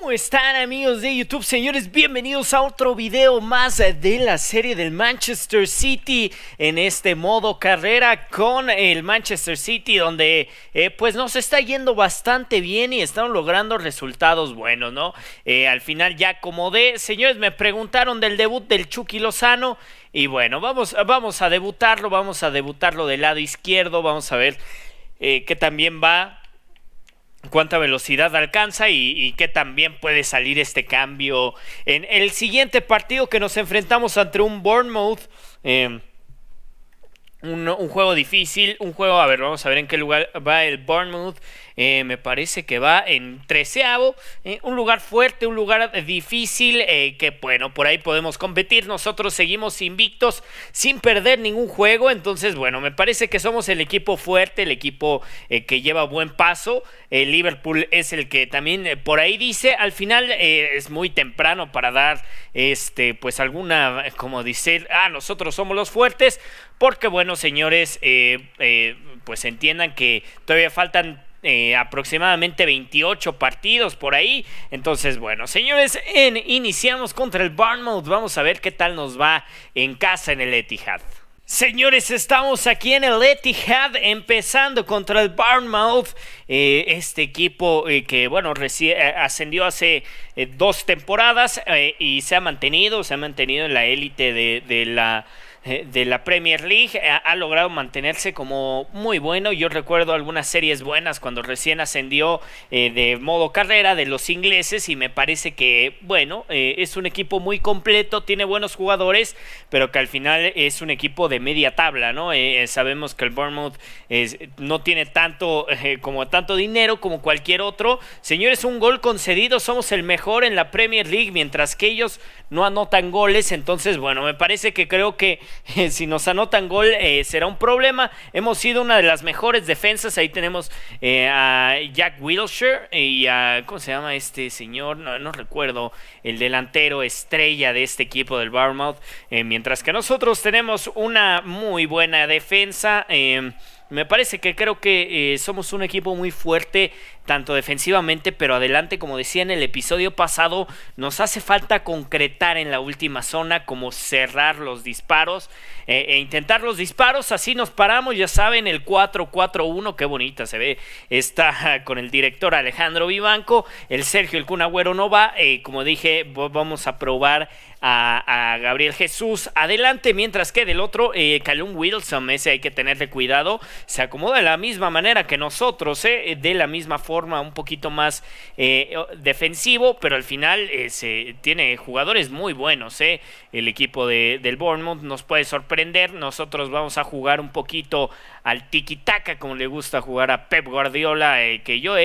¿Cómo están amigos de YouTube? Señores, bienvenidos a otro video más de la serie del Manchester City en este modo carrera con el Manchester City donde eh, pues nos está yendo bastante bien y están logrando resultados buenos, ¿no? Eh, al final ya como de Señores, me preguntaron del debut del Chucky Lozano y bueno, vamos, vamos a debutarlo, vamos a debutarlo del lado izquierdo, vamos a ver eh, qué también va cuánta velocidad alcanza y, y qué también puede salir este cambio en el siguiente partido que nos enfrentamos ante un Bournemouth. Em, un, un, juego difícil, un juego, a ver, vamos a ver en qué lugar va el Bournemouth. Eh, me parece que va en treceavo, eh, un lugar fuerte, un lugar difícil, eh, que bueno, por ahí podemos competir, nosotros seguimos invictos sin perder ningún juego, entonces bueno, me parece que somos el equipo fuerte, el equipo que lleva buen paso, el Liverpool es el que también por ahí dice, al final es muy temprano para dar este pues alguna, como decir, ah, nosotros somos los fuertes, porque bueno, señores, pues entiendan que todavía faltan eh, aproximadamente 28 partidos por ahí. Entonces, bueno, señores, iniciamos contra el Barnmouth, Vamos a ver qué tal nos va en casa en el Etihad. Señores, estamos aquí en el Etihad empezando contra el Barnmouth eh, este equipo eh, que bueno ascendió hace dos temporadas y se ha mantenido, se ha mantenido en la élite de la eh, de la Premier League eh, ha, logrado mantenerse como muy bueno. Yo recuerdo algunas series buenas cuando recién ascendió eh, de modo carrera de los ingleses y me parece que, bueno, es un equipo muy completo, tiene buenos jugadores, pero que al final es un equipo de media tabla, ¿no? sabemos que el Bournemouth no tiene tanto, como tanto dinero como cualquier otro. Señores, un gol concedido, somos el mejor en la Premier League, mientras que ellos no anotan goles. Entonces, bueno, me parece que creo que si nos anotan gol eh, será un problema. Hemos sido una de las mejores defensas. Ahí tenemos eh, a Jack Wilshire y a, ¿cómo se llama este señor? No, recuerdo, el delantero estrella de este equipo del Barmouth. Eh, mientras que nosotros tenemos una muy buena defensa. Me parece que creo que eh, somos un equipo muy fuerte, tanto defensivamente, pero adelante, como decía en el episodio pasado, nos hace falta concretar en la última zona, como cerrar los disparos eh, e intentar los disparos. Así nos paramos, ya saben, el 4-4-1, qué bonita se ve. Está con el director Alejandro Vivanco, el Sergio, el Cunagüero no va. Eh, como dije, vamos a probar a Gabriel Jesús adelante, mientras que del otro, eh, Calum Wilson, ese hay que tenerle cuidado, se acomoda de la misma manera que nosotros, eh, de la misma forma, un poquito más eh, defensivo, pero al final tiene jugadores muy buenos. El equipo de, del Bournemouth nos puede sorprender, nosotros vamos a jugar un poquito al tiki-taka, como le gusta jugar a Pep Guardiola, que yo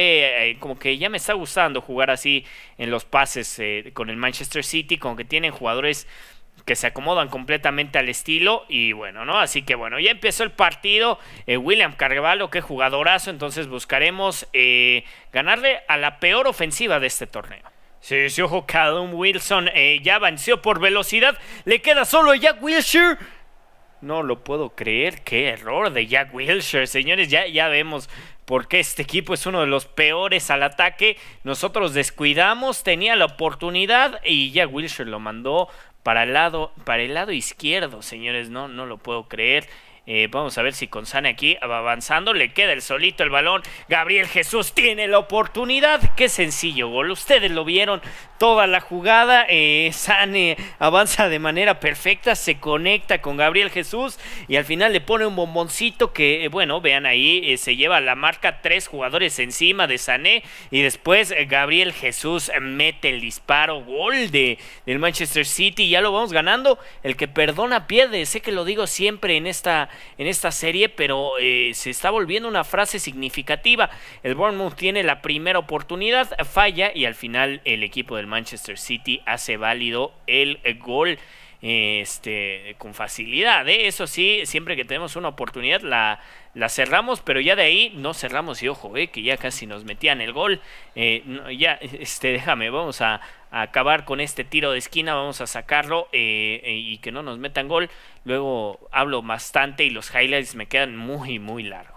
como que ya me está gustando jugar así en los pases con el Manchester City, como que tienen jugadores que se acomodan completamente al estilo y bueno, ¿no? Así que bueno, ya empezó el partido. Eh, William Carvalho, qué jugadorazo. Entonces buscaremos eh, ganarle a la peor ofensiva de este torneo. Sí, sí, ojo, Calum Wilson eh, ya venció por velocidad. Le queda solo a Jack Wilshire. No lo puedo creer, qué error de Jack Wilshire, señores, ya, ya vemos qué este equipo es uno de los peores al ataque. Nosotros descuidamos, tenía la oportunidad y Jack Wilshire lo mandó para el lado, para el lado izquierdo, señores, no, no lo puedo creer. Eh, vamos a ver si con aquí aquí avanzando le queda el solito el balón. Gabriel Jesús tiene la oportunidad. Qué sencillo gol. Ustedes lo vieron toda la jugada. Eh, sane avanza de manera perfecta, se conecta con Gabriel Jesús y al final le pone un bomboncito que, eh, bueno, vean ahí, eh, se lleva la marca tres jugadores encima de Sané y después Gabriel Jesús mete el disparo, gol de, del Manchester City, ya lo vamos ganando. El que perdona pierde, sé que lo digo siempre en esta, en esta serie, pero se está volviendo una frase significativa. El Bournemouth tiene la primera oportunidad, falla y al final el equipo del Manchester City hace válido el eh, gol este, con facilidad. ¿eh? Eso sí, siempre que tenemos una oportunidad la, la cerramos, pero ya de ahí no cerramos y ojo, ¿eh? que ya casi nos metían el gol. Eh, ya, este, déjame, vamos a, a, acabar con este tiro de esquina, vamos a sacarlo y que no nos metan gol. Luego hablo bastante y los highlights me quedan muy, muy largos.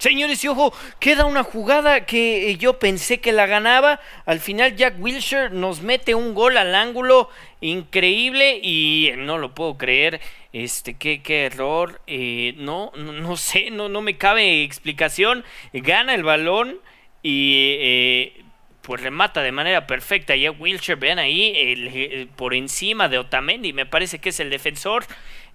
Señores, y ojo, queda una jugada que eh, yo pensé que la ganaba. Al final Jack Wilshire nos mete un gol al ángulo increíble y eh, no lo puedo creer. Este, qué, qué error. Eh, no, no, sé, no, no me cabe explicación. Gana el balón y pues remata de manera perfecta. Jack Wilshere, vean ahí, por encima de Otamendi, me parece que es el defensor.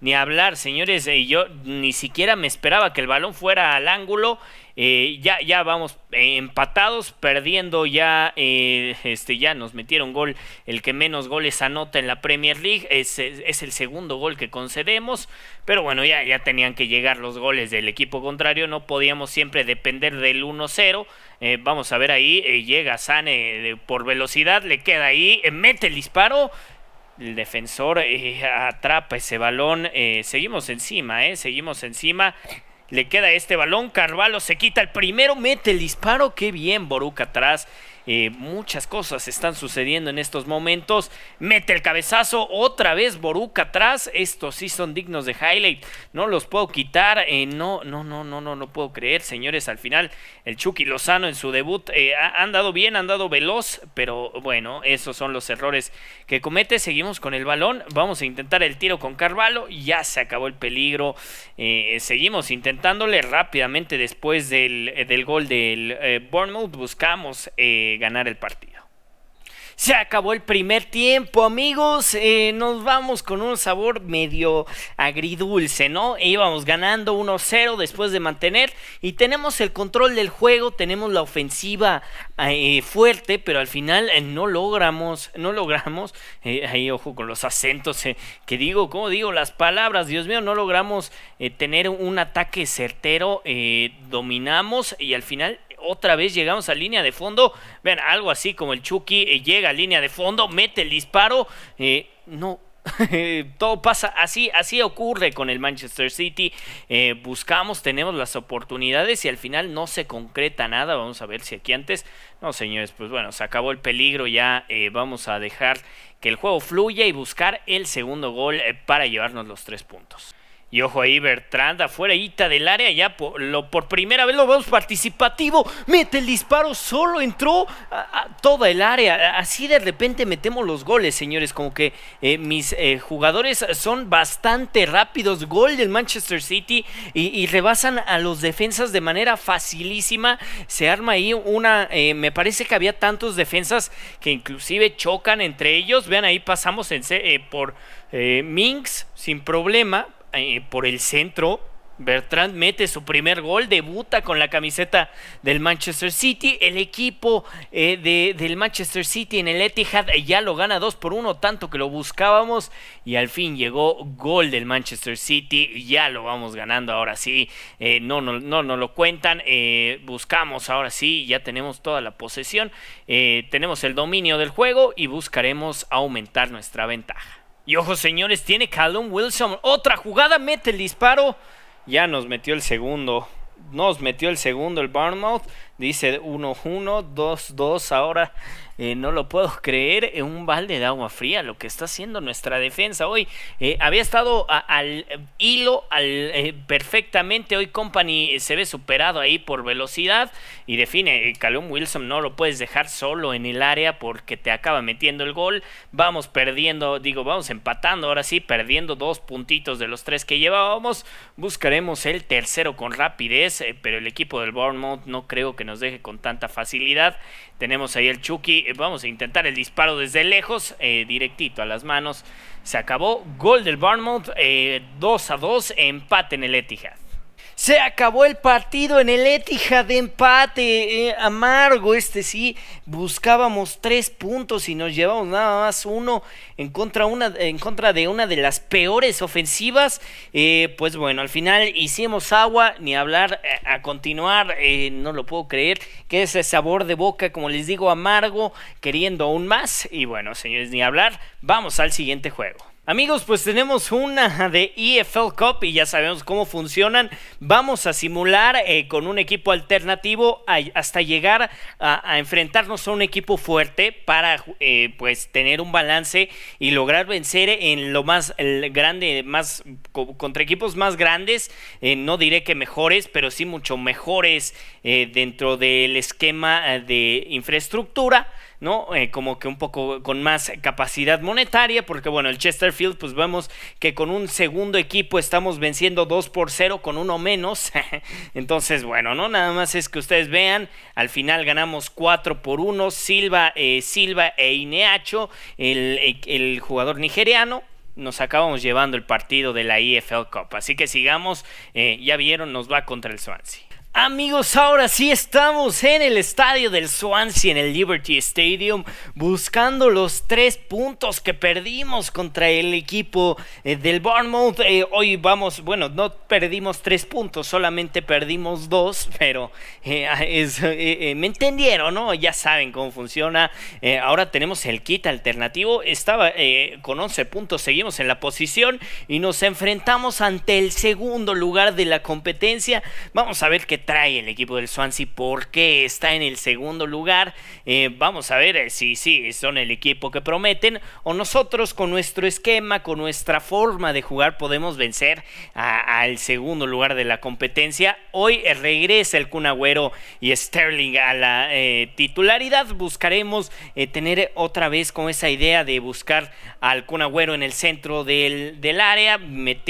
Ni hablar, señores, eh, yo ni siquiera me esperaba que el balón fuera al ángulo. Eh, ya, ya vamos eh, empatados, perdiendo ya, este, ya nos metieron gol, el que menos goles anota en la Premier League, es, es, el segundo gol que concedemos, pero bueno, ya, ya tenían que llegar los goles del equipo contrario, no podíamos siempre depender del 1-0, vamos a ver ahí, llega Sane por velocidad, le queda ahí, mete el disparo, el defensor eh, atrapa ese balón. Eh, seguimos encima, eh, seguimos encima. Le queda este balón. Carvalho se quita el primero, mete el disparo. Qué bien, Boruca atrás. Eh, muchas cosas están sucediendo en estos momentos. Mete el cabezazo otra vez Boruca atrás. Estos sí son dignos de highlight. No los puedo quitar. Eh, no, no, no, no, no, no puedo creer, señores. Al final, el Chucky Lozano en su debut eh, ha andado bien, han dado veloz. Pero bueno, esos son los errores que comete. Seguimos con el balón. Vamos a intentar el tiro con Carvalho. Ya se acabó el peligro. seguimos intentándole rápidamente después del, gol del Bournemouth. Buscamos ganar el partido. Se acabó el primer tiempo, amigos. Eh, nos vamos con un sabor medio agridulce, ¿no? E íbamos ganando 1-0 después de mantener. Y tenemos el control del juego, tenemos la ofensiva eh, fuerte, pero al final eh, no logramos, no logramos. ahí ojo con los acentos que digo, como digo? Las palabras, Dios mío, no logramos tener un ataque certero. dominamos y al final otra vez llegamos a línea de fondo. Vean, algo así como el Chucky eh, llega a línea de fondo, mete el disparo. Eh, no, todo pasa así, así ocurre con el Manchester City. Eh, buscamos, tenemos las oportunidades y al final no se concreta nada. Vamos a ver si aquí antes. No, señores, pues bueno, se acabó el peligro. Ya vamos a dejar que el juego fluya y buscar el segundo gol para llevarnos los tres puntos. Y ojo ahí, Bertrand, afuera del área, ya por, lo, por primera vez lo vemos participativo, mete el disparo, solo entró a, toda el área. Así de repente metemos los goles, señores, como que eh, mis eh, jugadores son bastante rápidos. Gol del Manchester City y, rebasan a los defensas de manera facilísima. Se arma ahí una, eh, me parece que había tantos defensas que inclusive chocan entre ellos. Vean ahí pasamos por... Minx sin problema eh, por el centro. Bertrand mete su primer gol, debuta con la camiseta del Manchester City. El equipo eh, del Manchester City en el Etihad eh, ya lo gana 2 por 1, tanto que lo buscábamos. Y al fin llegó gol del Manchester City, ya lo vamos ganando ahora sí. no, no, no nos lo cuentan, buscamos ahora sí, ya tenemos toda la posesión, tenemos el dominio del juego y buscaremos aumentar nuestra ventaja. Y ojo, señores, tiene Callum Wilson. Otra jugada, mete el disparo. Ya nos metió el segundo. Nos metió el segundo el Barnmouth. Dice 1-1, 2-2 ahora. Eh, no lo puedo creer, en eh, un balde de agua fría, lo que está haciendo nuestra defensa hoy. Eh, había estado al hilo al, perfectamente, hoy Company se ve superado ahí por velocidad y define, Calum Wilson no lo puedes dejar solo en el área porque te acaba metiendo el gol. Vamos perdiendo, digo, vamos empatando ahora sí, perdiendo dos puntitos de los tres que llevábamos. Buscaremos el tercero con rapidez, pero el equipo del Bournemouth no creo que nos deje con tanta facilidad. Tenemos ahí el Chucky. Eh, vamos a intentar el disparo desde lejos, eh, directito a las manos. Se acabó. Gol del Barmouth. 2 eh, a 2. Empate en el Etihad. Se acabó el partido en el Etija de empate eh, amargo. Este sí, buscábamos tres puntos y nos llevamos nada más uno en contra, de una de las peores ofensivas. Eh, pues bueno, al final hicimos agua, ni hablar, eh, a continuar, no lo puedo creer, que ese sabor de boca, como les digo, amargo, queriendo aún más. Y bueno, señores, ni hablar, vamos al siguiente juego. Amigos, pues tenemos una de EFL Cup y ya sabemos cómo funcionan. Vamos a simular eh, con un equipo alternativo hasta llegar a, enfrentarnos a un equipo fuerte para eh, pues tener un balance y lograr vencer en lo más grande, más contra equipos más grandes. Eh, no diré que mejores, pero sí mucho mejores dentro del esquema de infraestructura. ¿no? Eh, como que un poco con más capacidad monetaria, porque bueno, el Chesterfield, pues vemos que con un segundo equipo estamos venciendo 2 por 0 con uno menos. Entonces, bueno, ¿no? Nada más es que ustedes vean, al final ganamos 4 por 1, Silva, eh, Silva e Ineacho, eh, el, jugador nigeriano, nos acabamos llevando el partido de la EFL Cup. Así que sigamos, ya vieron, nos va contra el Swansea. Amigos, ahora sí estamos en el estadio del Swansea, en el Liberty Stadium, buscando los tres puntos que perdimos contra el equipo eh, del Bournemouth. Eh, hoy vamos, bueno, no perdimos tres puntos, solamente perdimos dos, pero eh, me entendieron, ¿no? Ya saben cómo funciona. ahora tenemos el kit alternativo, estaba con 11 puntos, seguimos en la posición y nos enfrentamos ante el segundo lugar de la competencia. Vamos a ver qué trae el equipo del Swansea, porque está en el segundo lugar. Eh, vamos a ver eh, si sí, son el equipo que prometen o nosotros con nuestro esquema, con nuestra forma de jugar podemos vencer al segundo lugar de la competencia. Hoy regresa el Kunagüero y Sterling a la eh, titularidad. Buscaremos tener otra vez con esa idea de buscar al kunagüero en el centro del, área,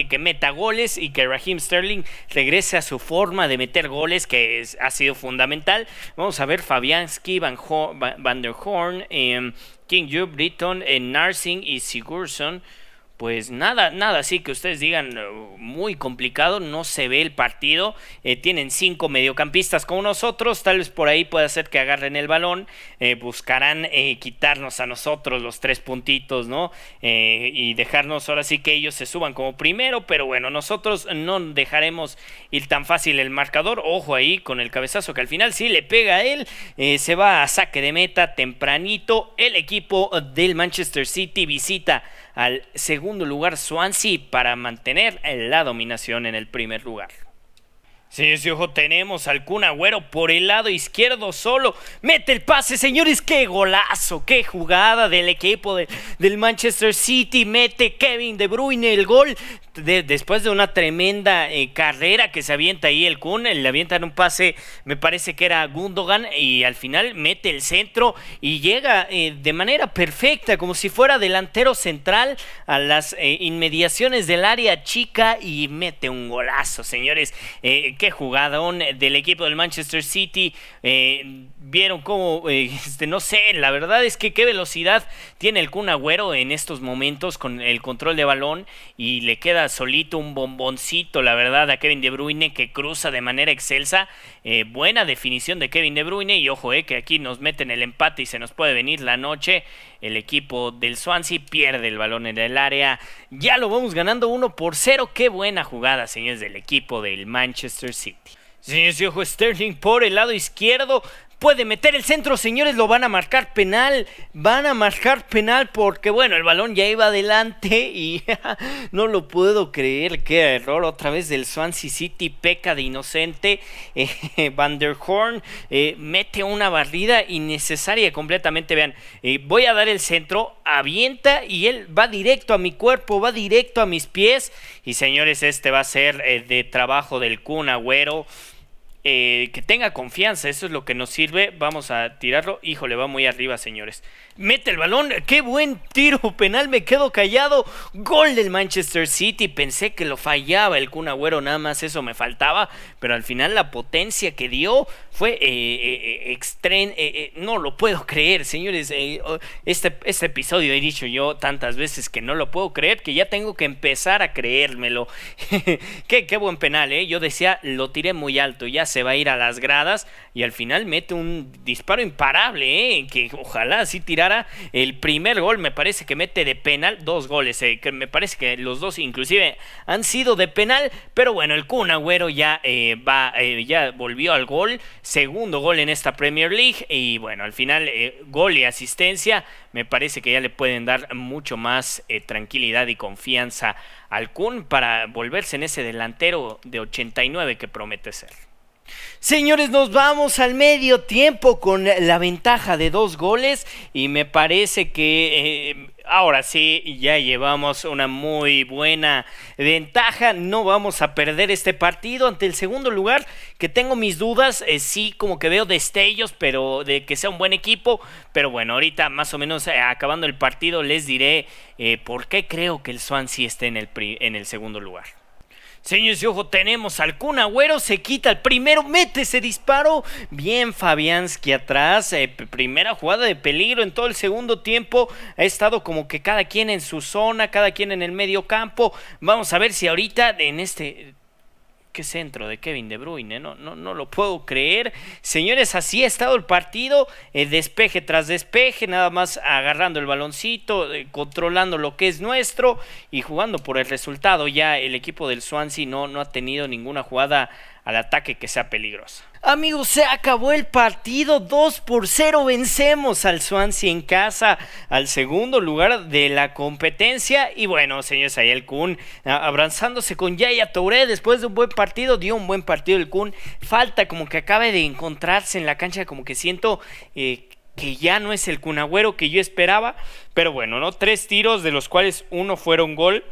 que meta goles y que Raheem Sterling regrese a su forma de meter goles que es, ha sido fundamental. Vamos a ver Fabianski, Van, der Horn, em, King Joe Britton, en eh, Narsing y Sigurson pues nada, nada así que ustedes digan eh, muy complicado, no se ve el partido, eh, tienen cinco mediocampistas como nosotros, tal vez por ahí puede ser que agarren el balón, eh, buscarán quitarnos a nosotros los tres puntitos, ¿no? y dejarnos ahora sí que ellos se suban como primero, pero bueno, nosotros no dejaremos ir tan fácil el marcador, ojo ahí con el cabezazo que al final sí le pega a él, se va a saque de meta tempranito, el equipo del Manchester City visita al segundo lugar Swansea para mantener la dominación en el primer lugar señores sí, ojo, tenemos al Kun Agüero por el lado izquierdo solo. Mete el pase, señores, qué golazo, qué jugada del equipo del Manchester City. Mete Kevin De Bruyne el gol. después de una tremenda eh, carrera que se avienta ahí el Kun, le avientan un pase, me parece que era Gundogan, y al final mete el centro y llega eh, de manera perfecta, como si fuera delantero central a las eh, inmediaciones del área chica y mete un golazo, señores qué jugadón del equipo del Manchester City. Eh, vieron cómo, este, no sé, la verdad es que qué velocidad tiene el Kun Agüero en estos momentos con el control de balón y le queda solito un bomboncito, la verdad, a Kevin De Bruyne que cruza de manera excelsa. Eh, buena definición de Kevin De Bruyne y ojo, eh, que aquí nos meten el empate y se nos puede venir la noche. El equipo del Swansea pierde el balón en el área. Ya lo vamos ganando 1 por 0. Qué buena jugada, señores, del equipo del Manchester City. Señores, ojo Sterling por el lado izquierdo puede meter el centro, señores, lo van a marcar penal, van a marcar penal porque bueno, el balón ya iba adelante y no lo puedo creer, qué error otra vez del Swansea City, peca de inocente, eh, Van der Horn eh, mete una barrida innecesaria completamente, vean, eh, voy a dar el centro, avienta y él va directo a mi cuerpo, va directo a mis pies y señores, este va a ser de trabajo del Kun Agüero eh, que tenga confianza, eso es lo que nos sirve. Vamos a tirarlo. Híjole, va muy arriba, señores. Mete el balón, qué buen tiro penal, me quedo callado. Gol del Manchester City, pensé que lo fallaba el Kun Agüero, nada más eso me faltaba, pero al final la potencia que dio fue eh, eh, eh no lo puedo creer, señores. Este, este, episodio he dicho yo tantas veces que no lo puedo creer, que ya tengo que empezar a creérmelo. qué, qué buen penal, ¿eh? Yo decía, lo tiré muy alto, ya se se va a ir a las gradas y al final mete un disparo imparable, eh, que ojalá así tirara el primer gol, me parece que mete de penal, dos goles, eh, que me parece que los dos inclusive han sido de penal, pero bueno, el Kun Agüero ya, eh, va, ya volvió al gol, segundo gol en esta Premier League y bueno, al final gol y asistencia, me parece que ya le pueden dar mucho más tranquilidad y confianza al Kun para volverse en ese delantero de 89 que promete ser. Señores, nos vamos al medio tiempo con la ventaja de dos goles y me parece que eh, ahora sí ya llevamos una muy buena ventaja. No vamos a perder este partido ante el segundo lugar, que tengo mis dudas. Eh, sí, como que veo destellos, pero de que sea un buen equipo. Pero bueno, ahorita más o menos eh, acabando el partido les diré por qué creo que el Swansea esté en el segundo lugar. Señores y ojo, tenemos al Kun Agüero, se quita el primero, mete ese disparo. Bien Fabianski atrás, eh, primera jugada de peligro en todo el segundo tiempo. Ha estado como que cada quien en su zona, cada quien en el medio campo. Vamos a ver si ahorita en este qué centro de Kevin De Bruyne, no, no, no lo puedo creer. Señores, así ha estado el partido, eh, despeje tras despeje, nada más agarrando el baloncito, eh, controlando lo que es nuestro y jugando por el resultado. Ya el equipo del Swansea no, no ha tenido ninguna jugada al ataque que sea peligrosa. Amigos, se acabó el partido. 2 por 0 vencemos al Swansea en casa, al segundo lugar de la competencia. Y bueno, señores, ahí el Kun abrazándose con Yaya Touré después de un buen partido. Dio un buen partido el Kun. Falta como que acabe de encontrarse en la cancha, como que siento... Eh, que ya no es el Kun Agüero que yo esperaba, pero bueno, ¿no? Tres tiros de los cuales uno un gol.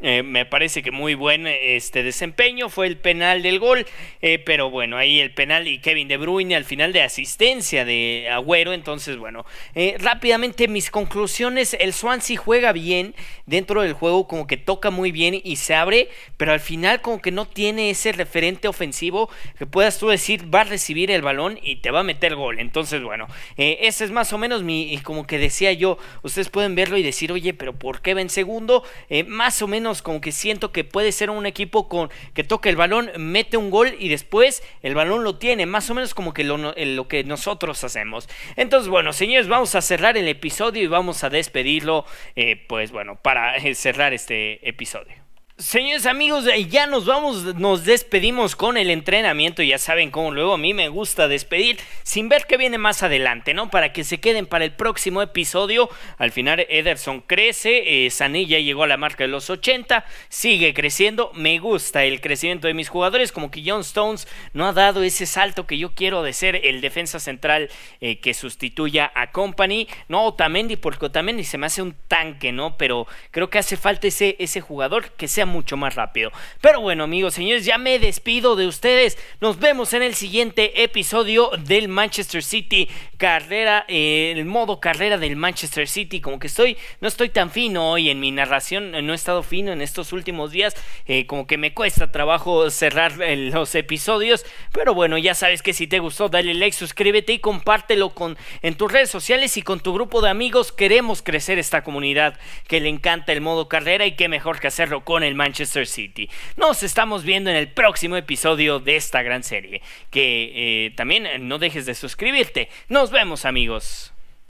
Eh, me parece que muy buen este desempeño fue el penal del gol eh, pero bueno ahí el penal y Kevin De Bruyne al final de asistencia de Agüero entonces bueno eh, rápidamente mis conclusiones el Swansea juega bien dentro del juego como que toca muy bien y se abre pero al final como que no tiene ese referente ofensivo que puedas tú decir va a recibir el balón y te va a meter el gol entonces bueno ese es más o menos mi como que decía yo ustedes pueden verlo y decir oye pero por qué ven segundo más o menos como que siento que puede ser un equipo con que toque el balón, mete un gol y después el balón lo tiene, más o menos como que lo, eh, que nosotros hacemos. Entonces, bueno, señores, vamos a cerrar el episodio y vamos a despedirlo, eh, pues bueno, para eh, cerrar este episodio. Señores amigos, ya nos vamos, nos despedimos con el entrenamiento, ya saben cómo luego a mí me gusta despedir sin ver qué viene más adelante, ¿no? Para que se queden para el próximo episodio, al final Ederson crece, eh, ya llegó a la marca de los 80, sigue creciendo, me gusta el crecimiento de mis jugadores, como que John Stones no ha dado ese salto que yo quiero de ser el defensa central eh, que sustituya a Company, no Otamendi, porque Otamendi se me hace un tanque, ¿no? Pero creo que hace falta ese, ese jugador que sea mucho más rápido. Pero bueno, amigos, señores, ya me despido de ustedes. Nos vemos en el siguiente episodio del Manchester City carrera, eh, el modo carrera del Manchester City. Como que estoy, no estoy tan fino hoy en mi narración, no he estado fino en estos últimos días. Eh, como que me cuesta trabajo cerrar eh, los episodios. Pero bueno, ya sabes que si te gustó, dale like, suscríbete y compártelo con, en tus redes sociales y con tu grupo de amigos. Queremos crecer esta comunidad que le encanta el modo carrera y qué mejor que hacerlo con el Manchester City. Nos estamos viendo en el próximo episodio de esta gran serie. Que eh, también no dejes de suscribirte. Nos vemos amigos.